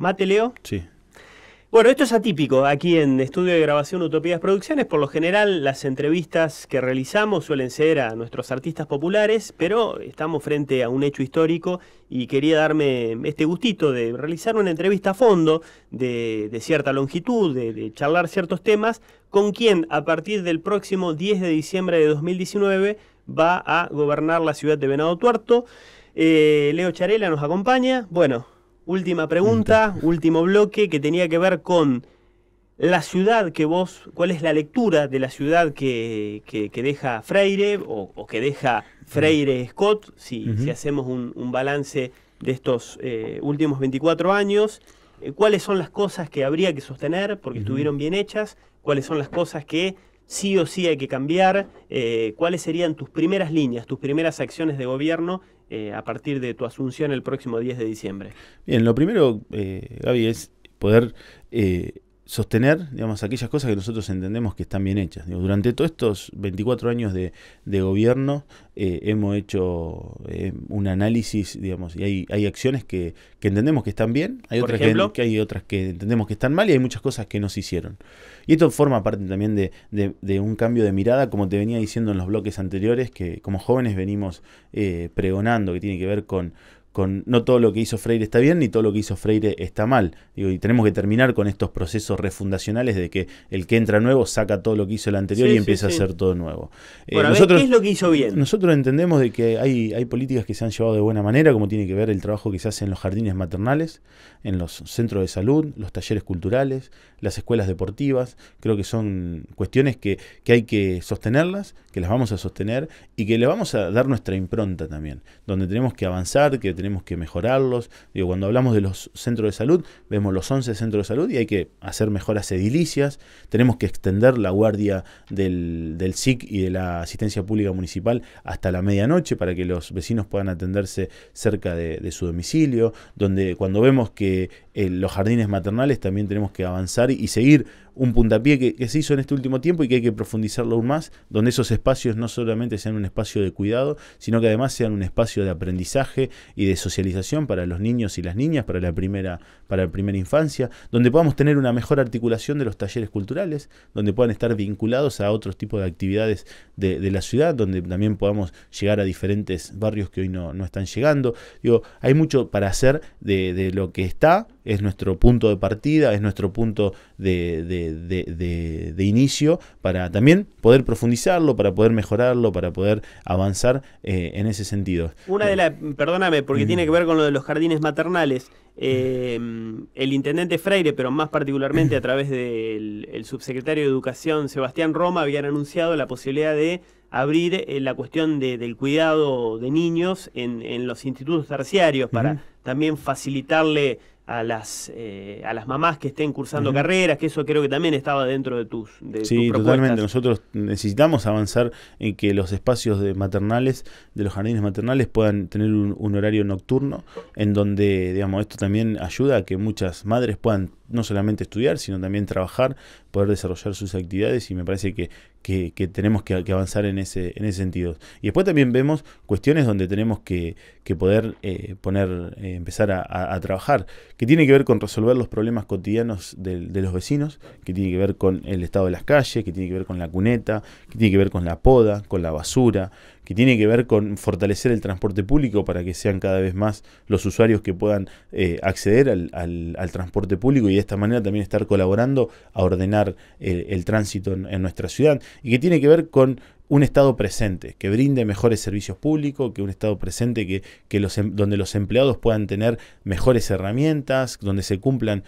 Mate, Leo. Sí. Bueno, esto es atípico aquí en Estudio de Grabación Utopías Producciones. Por lo general, las entrevistas que realizamos suelen ser a nuestros artistas populares, pero estamos frente a un hecho histórico y quería darme este gustito de realizar una entrevista a fondo de, cierta longitud, de, charlar ciertos temas, con quien a partir del próximo 10 de diciembre de 2019 va a gobernar la ciudad de Venado Tuerto. Eh, Leo Charela nos acompaña. Bueno, última pregunta, último bloque, que tenía que ver con la ciudad que vos, cuál es la lectura de la ciudad que, que, deja Freire o, que deja Freire Scott, si, hacemos un, balance de estos eh, últimos 24 años, eh, cuáles son las cosas que habría que sostener porque estuvieron bien hechas, cuáles son las cosas que sí o sí hay que cambiar, eh, cuáles serían tus primeras líneas, tus primeras acciones de gobierno eh, a partir de tu asunción el próximo 10 de diciembre? Bien, lo primero, eh, Gaby, es poder eh, sostener digamos, aquellas cosas que nosotros entendemos que están bien hechas. durante todos estos 24 años de, gobierno eh, hemos hecho eh, un análisis, digamos, y hay, hay acciones que, entendemos que están bien, hay otras que, hay otras que entendemos que están mal y hay muchas cosas que no se hicieron. Y esto forma parte también de, un cambio de mirada, como te venía diciendo en los bloques anteriores, que como jóvenes venimos eh, pregonando, que tiene que ver con con no todo lo que hizo Freire está bien ni todo lo que hizo Freire está mal. y tenemos que terminar con estos procesos refundacionales de que el que entra nuevo saca todo lo que hizo el anterior y empieza a hacer todo nuevo. Eh, nosotros, ¿qué es lo que hizo bien? Nosotros entendemos de que hay, hay políticas que se han llevado de buena manera, como tiene que ver el trabajo que se hace en los jardines maternales, en los centros de salud, los talleres culturales, las escuelas deportivas. Creo que son cuestiones que, que hay que sostenerlas, que las vamos a sostener y que le vamos a dar nuestra impronta también, donde tenemos que avanzar, que tenemos que mejorarlos. Digo, cuando hablamos de los centros de salud, vemos los 11 centros de salud y hay que hacer mejoras edilicias. Tenemos que extender la guardia del, SIC y de la asistencia pública municipal hasta la medianoche para que los vecinos puedan atenderse cerca de, su domicilio. Donde cuando vemos que eh, los jardines maternales también tenemos que avanzar y seguir un puntapié que, se hizo en este último tiempo y que hay que profundizarlo aún más, donde esos espacios no solamente sean un espacio de cuidado, sino que además sean un espacio de aprendizaje y de socialización para los niños y las niñas, para la primera, para la primera infancia, donde podamos tener una mejor articulación de los talleres culturales, donde puedan estar vinculados a otros tipos de actividades de, la ciudad, donde también podamos llegar a diferentes barrios que hoy no, están llegando. Digo, hay mucho para hacer de, de lo que está es nuestro punto de partida, es nuestro punto de, inicio para también poder profundizarlo, para poder mejorarlo, para poder avanzar eh, en ese sentido. Una de eh, las, perdóname, porque mm. tiene que ver con lo de los jardines maternales. Eh, mm, el intendente Freire, pero más particularmente a través del subsecretario de Educación Sebastián Roma, habían anunciado la posibilidad de abrir la cuestión del cuidado de niños en, los institutos terciarios para también facilitarle a las, eh, a las mamás que estén cursando carreras, que eso creo que también estaba dentro de tus de Sí, totalmente. Nosotros necesitamos avanzar en que los espacios de maternales, de los jardines maternales, puedan tener un, un horario nocturno, en donde, digamos, esto también ayuda a que muchas madres puedan no solamente estudiar, sino también trabajar, poder desarrollar sus actividades y me parece que, que, tenemos que, avanzar en ese, en ese sentido. Y después también vemos cuestiones donde tenemos que, poder eh, poner, eh, empezar a, trabajar, que tiene que ver con resolver los problemas cotidianos de, de, los vecinos, que tiene que ver con el estado de las calles, que tiene que ver con la cuneta, que tiene que ver con la poda, con la basura, que tiene que ver con fortalecer el transporte público para que sean cada vez más los usuarios que puedan eh, acceder al, transporte público y de esta manera también estar colaborando a ordenar eh, el, tránsito en, nuestra ciudad y que tiene que ver con un Estado presente, que brinde mejores servicios públicos, que un Estado presente que, em, donde los empleados puedan tener mejores herramientas, donde se cumplan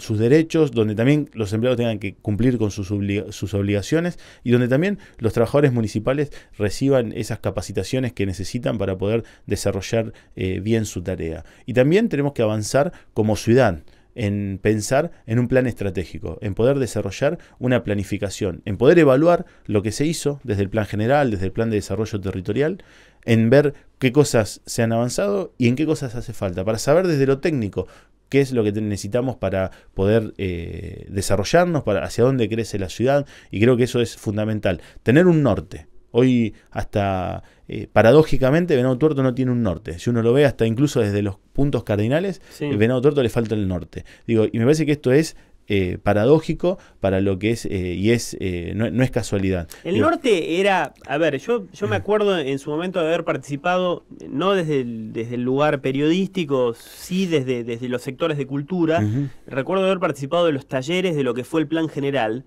sus derechos, donde también los empleados tengan que cumplir con sus, obligaciones y donde también los trabajadores municipales reciban esas capacitaciones que necesitan para poder desarrollar eh, bien su tarea. Y también tenemos que avanzar como ciudad en pensar en un plan estratégico, en poder desarrollar una planificación, en poder evaluar lo que se hizo desde el plan general, desde el plan de desarrollo territorial, en ver qué cosas se han avanzado y en qué cosas hace falta, para saber desde lo técnico qué es lo que necesitamos para poder eh, desarrollarnos, para hacia dónde crece la ciudad, y creo que eso es fundamental, tener un norte. Hoy hasta eh, paradójicamente Venado Tuerto no tiene un norte. Si uno lo ve hasta incluso desde los puntos cardinales, Venado Tuerto le falta el norte. Digo, y me parece que esto es eh, paradójico para lo que es eh, y es no, es casualidad. El norte era, a ver, yo, yo me acuerdo en su momento de haber participado, no desde el, desde el lugar periodístico, sí desde, desde los sectores de cultura, recuerdo haber participado de los talleres de lo que fue el plan general,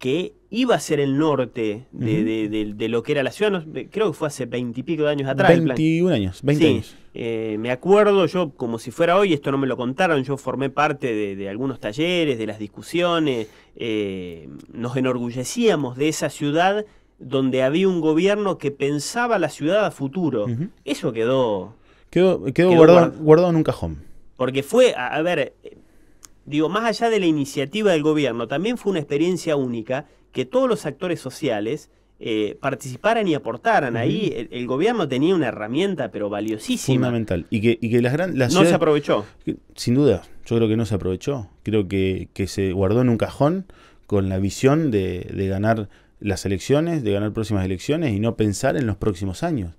que iba a ser el norte de, lo que era la ciudad. creo que fue hace veintipico de años atrás. 21 años, 20 eh, me acuerdo, yo como si fuera hoy, esto no me lo contaron, yo formé parte de, algunos talleres, de las discusiones, eh, nos enorgullecíamos de esa ciudad donde había un gobierno que pensaba la ciudad a futuro. Eso quedó... Quedó, guardado, en un cajón. Porque fue, a ver, eh, digo, más allá de la iniciativa del gobierno, también fue una experiencia única que todos los actores sociales eh, participaran y aportaran. Ahí el, gobierno tenía una herramienta, pero valiosísima. Fundamental. Y que, y que las grandes. no se aprovechó. sin duda, yo creo que no se aprovechó. Creo que, se guardó en un cajón con la visión de, de ganar las elecciones, de ganar próximas elecciones y no pensar en los próximos años.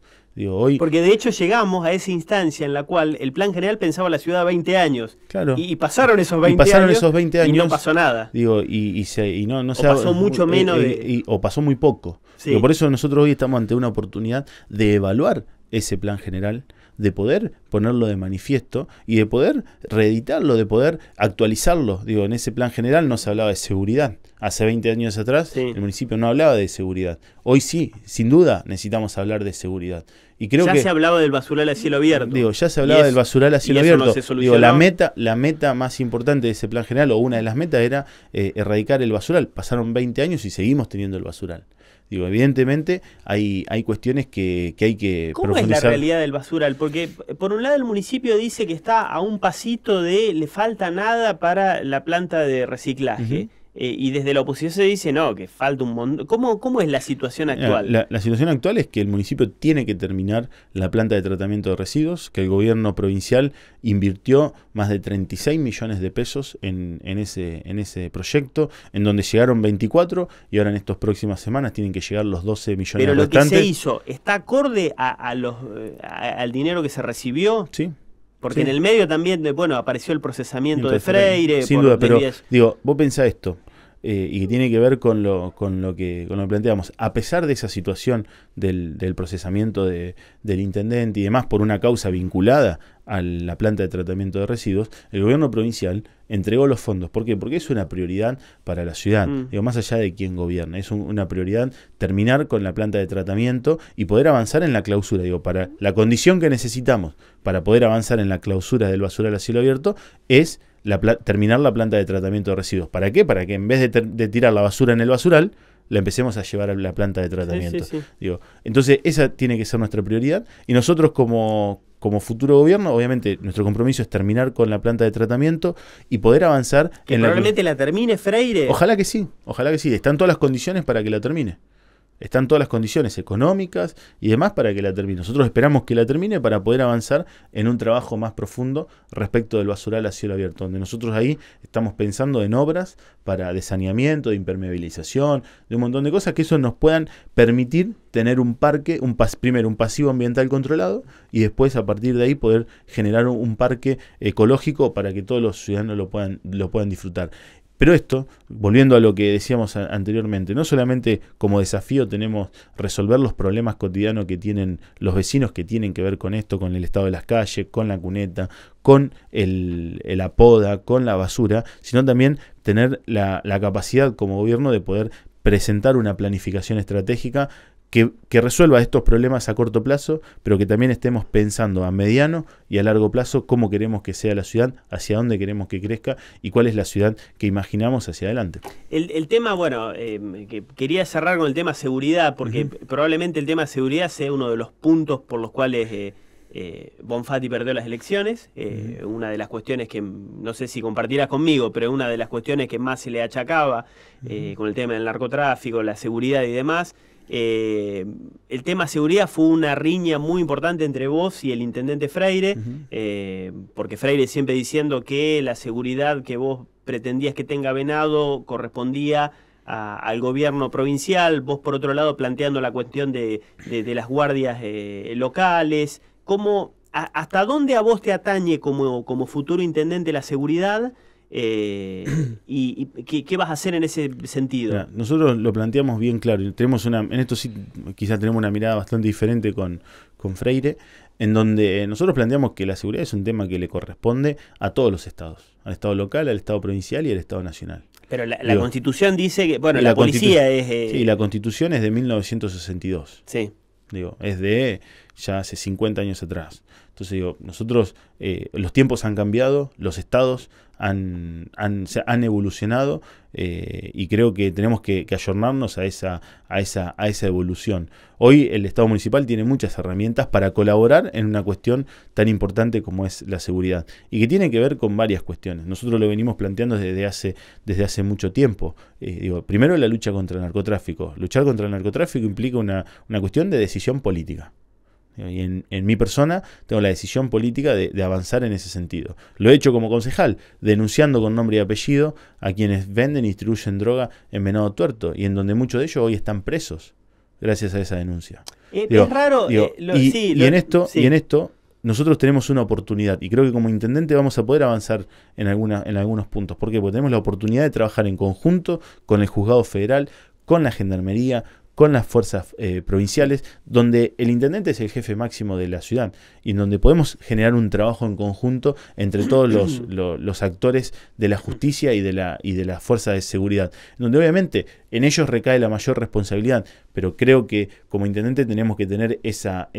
Porque de hecho llegamos a esa instancia en la cual el plan general pensaba la ciudad 20 años. Y, pasaron esos 20 años. Y no pasó nada. Digo, y, no, no o pasó mucho eh, menos. Eh, o pasó muy poco. y por eso nosotros hoy estamos ante una oportunidad de evaluar ese plan general de poder ponerlo de manifiesto y de poder reeditarlo, de poder actualizarlo. Digo, en ese plan general no se hablaba de seguridad. Hace 20 años atrás el municipio no hablaba de seguridad. Hoy sí, sin duda, necesitamos hablar de seguridad. Y creo ya se hablaba del basural a cielo abierto. Digo, ya se hablaba del basural a cielo abierto. digo, la meta, la meta más importante de ese plan general, o una de las metas, era eh, erradicar el basural. Pasaron 20 años y seguimos teniendo el basural. Digo, evidentemente hay, hay cuestiones que, hay que ¿Cómo es la realidad del basural? Porque por un lado el municipio dice que está a un pasito de le falta nada para la planta de reciclaje. Eh, y desde la oposición se dice, no, que falta un montón. ¿Cómo, ¿Cómo, es la situación actual? La, situación actual es que el municipio tiene que terminar la planta de tratamiento de residuos, que el gobierno provincial invirtió más de 36 millones de pesos en, en, ese, en ese proyecto, en donde llegaron 24 y ahora en estas próximas semanas tienen que llegar los 12 millones de Pero lo que se hizo, ¿está acorde a, los, eh, al dinero que se recibió? Sí. Porque en el medio también, bueno, apareció el procesamiento de Freire. Sin duda, pero digo, vos pensá esto. Eh, y que tiene que ver con lo, con lo, que, con lo planteamos. A pesar de esa situación del, procesamiento del intendente y demás por una causa vinculada a la planta de tratamiento de residuos, el gobierno provincial entregó los fondos. ¿Por qué? Porque es una prioridad para la ciudad, mm. digo, más allá de quién gobierna. Es una prioridad terminar con la planta de tratamiento y poder avanzar en la clausura. Digo, para la condición que necesitamos para poder avanzar en la clausura del basural a cielo abierto es la terminar la planta de tratamiento de residuos. ¿Para qué? Para que en vez de, tirar la basura en el basural, la empecemos a llevar a la planta de tratamiento. entonces, esa tiene que ser nuestra prioridad. Y nosotros como, futuro gobierno, obviamente nuestro compromiso es terminar con la planta de tratamiento y poder avanzar que en probablemente la termine Freire. Ojalá que sí, ojalá que sí. Están todas las condiciones para que la termine. Están todas las condiciones económicas y demás para que la termine. Nosotros esperamos que la termine para poder avanzar en un trabajo más profundo respecto del basural a cielo abierto, donde nosotros ahí estamos pensando en obras para de saneamiento, de impermeabilización, de un montón de cosas que eso nos puedan permitir tener un parque, un pas, primero un pasivo ambiental controlado y después a partir de ahí poder generar un, parque ecológico para que todos los ciudadanos lo puedan, lo puedan disfrutar. Pero esto, volviendo a lo que decíamos anteriormente, no solamente como desafío tenemos resolver los problemas cotidianos que tienen los vecinos que tienen que ver con esto, con el estado de las calles, con la cuneta, con el, el apoda, con la basura, sino también tener la capacidad como gobierno de poder presentar una planificación estratégica que, resuelva estos problemas a corto plazo, pero que también estemos pensando a mediano y a largo plazo cómo queremos que sea la ciudad, hacia dónde queremos que crezca y cuál es la ciudad que imaginamos hacia adelante. El, tema, bueno, em, que quería cerrar con el tema seguridad, porque probablemente el tema seguridad sea uno de los puntos por los cuales... Eh, eh perdió las elecciones, eh, una de las cuestiones que, no sé si compartirás conmigo, pero una de las cuestiones que más se le achacaba eh, con el tema del narcotráfico, la seguridad y demás, eh, el tema seguridad fue una riña muy importante entre vos y el intendente Freire, eh, porque Freire siempre diciendo que la seguridad que vos pretendías que tenga Venado correspondía al gobierno provincial, vos por otro lado planteando la cuestión de, las guardias eh, locales. ¿Cómo, ¿Hasta dónde a vos te atañe como, como futuro intendente la seguridad? Eh, y qué vas a hacer en ese sentido? nosotros lo planteamos bien claro. Tenemos una, en esto sí, quizás tenemos una mirada bastante diferente con, con Freire, en donde nosotros planteamos que la seguridad es un tema que le corresponde a todos los estados, al estado local, al estado provincial y al estado nacional. Pero la, constitución dice que, bueno, la, policía es... Eh, sí, la constitución es de 1962. Sí. Digo, es de ya hace 50 años atrás. Entonces digo, nosotros, eh, los tiempos han cambiado, los estados han, evolucionado eh, y creo que tenemos que, ayornarnos a esa, a, esa, a esa evolución. Hoy el Estado municipal tiene muchas herramientas para colaborar en una cuestión tan importante como es la seguridad y que tiene que ver con varias cuestiones. Nosotros lo venimos planteando desde hace, desde hace mucho tiempo. Eh, primero la lucha contra el narcotráfico. Luchar contra el narcotráfico implica una cuestión de decisión política. Y en, mi persona tengo la decisión política de, avanzar en ese sentido. Lo he hecho como concejal, denunciando con nombre y apellido a quienes venden y distribuyen droga en Venado Tuerto y en donde muchos de ellos hoy están presos gracias a esa denuncia. Eh, es raro. Eh, y, en esto, y en esto nosotros tenemos una oportunidad y creo que como intendente vamos a poder avanzar en, alguna, en algunos puntos. ¿Por qué? Porque tenemos la oportunidad de trabajar en conjunto con el juzgado federal, con la gendarmería, con las fuerzas eh, provinciales, donde el intendente es el jefe máximo de la ciudad y donde podemos generar un trabajo en conjunto entre todos los, actores de la justicia y de la, y de fuerza de seguridad, donde obviamente en ellos recae la mayor responsabilidad, pero creo que como intendente tenemos que tener esa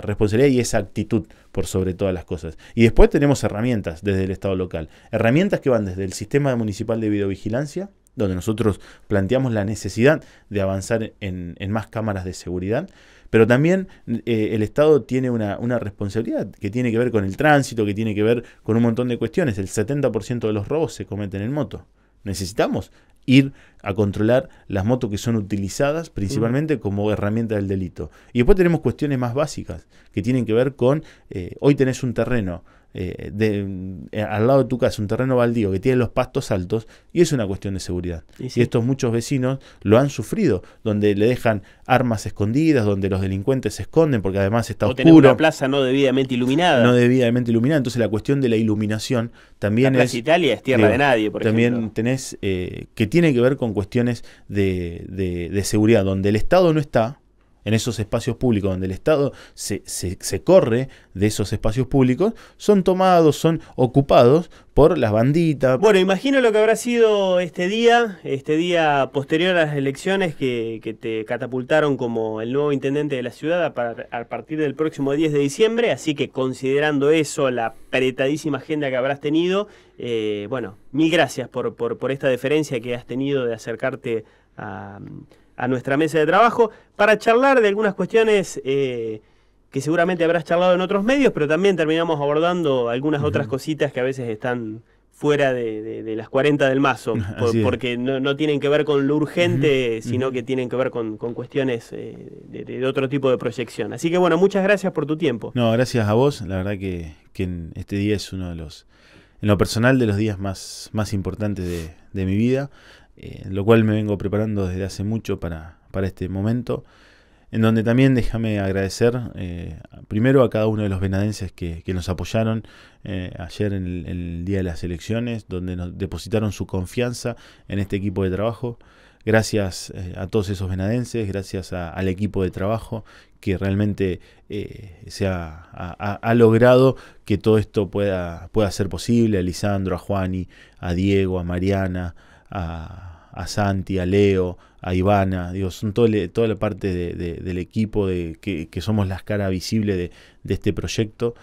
responsabilidad y esa actitud por sobre todas las cosas. Y después tenemos herramientas desde el Estado local, herramientas que van desde el sistema municipal de videovigilancia, donde nosotros planteamos la necesidad de avanzar en, más cámaras de seguridad, pero también eh, el Estado tiene una, responsabilidad que tiene que ver con el tránsito, que tiene que ver con un montón de cuestiones. El 70% de los robos se cometen en moto. Necesitamos ir a controlar las motos que son utilizadas principalmente como herramienta del delito. Y después tenemos cuestiones más básicas que tienen que ver con, eh, hoy tenés un terreno, eh, de, eh, al lado de tu casa, un terreno baldío que tiene los pastos altos, y es una cuestión de seguridad. Y estos muchos vecinos lo han sufrido, donde le dejan armas escondidas, donde los delincuentes se esconden, porque además está o oscuro. una plaza no debidamente iluminada. No debidamente iluminada, entonces la cuestión de la iluminación también la plaza es... Italia es tierra de nadie, por También tenés, eh, que tiene que ver con cuestiones de seguridad, donde el Estado no está, en esos espacios públicos donde el Estado se, corre de esos espacios públicos, son tomados, son ocupados por las banditas. Bueno, imagino lo que habrá sido este día, este día posterior a las elecciones que, te catapultaron como el nuevo intendente de la ciudad a, partir del próximo 10 de diciembre, así que considerando eso, la apretadísima agenda que habrás tenido, eh, bueno, mil gracias por, por, esta deferencia que has tenido de acercarte a a nuestra mesa de trabajo para charlar de algunas cuestiones eh, que seguramente habrás charlado en otros medios, pero también terminamos abordando algunas otras cositas que a veces están fuera de, las 40 del mazo, porque no, tienen que ver con lo urgente, sino que tienen que ver con, cuestiones eh, de, otro tipo de proyección. Así que bueno, muchas gracias por tu tiempo. No, gracias a vos, la verdad que, este día es uno de los, en lo personal, de los días más, más importantes de mi vida. Eh, lo cual me vengo preparando desde hace mucho para, este momento, en donde también déjame agradecer eh, primero a cada uno de los venadenses que, nos apoyaron eh, ayer en el, día de las elecciones, donde nos depositaron su confianza en este equipo de trabajo. Gracias a todos esos venadenses, gracias al equipo de trabajo que realmente ha, logrado que todo esto pueda, pueda ser posible, a Lisandro, a Juani, a Diego, a Mariana, a, a Santi, a Leo, a Ivana, son toda la parte del equipo de, que, somos las caras visibles de, este proyecto.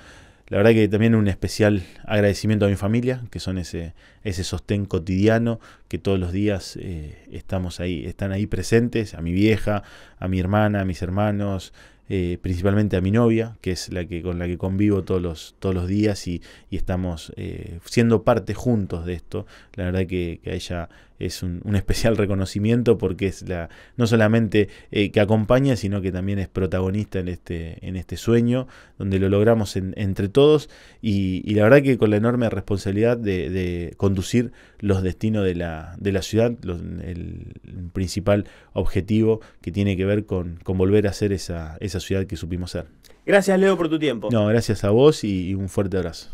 La verdad que también un especial agradecimiento a mi familia, que son ese, ese sostén cotidiano, que todos los días eh, estamos ahí, están ahí presentes, a mi vieja, a mi hermana, a mis hermanos, eh, principalmente a mi novia, que es la que con la que convivo todos los, todos los días y, estamos eh, siendo parte juntos de esto. La verdad que, que a ella es un, especial reconocimiento porque es la no solamente eh, que acompaña, sino que también es protagonista en este, en este sueño, donde lo logramos entre todos y, la verdad que con la enorme responsabilidad de, conducir los destinos de la, de la ciudad, el principal objetivo que tiene que ver con, volver a ser esa, ciudad que supimos ser. Gracias Leo por tu tiempo. No, gracias a vos y un fuerte abrazo.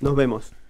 Nos vemos.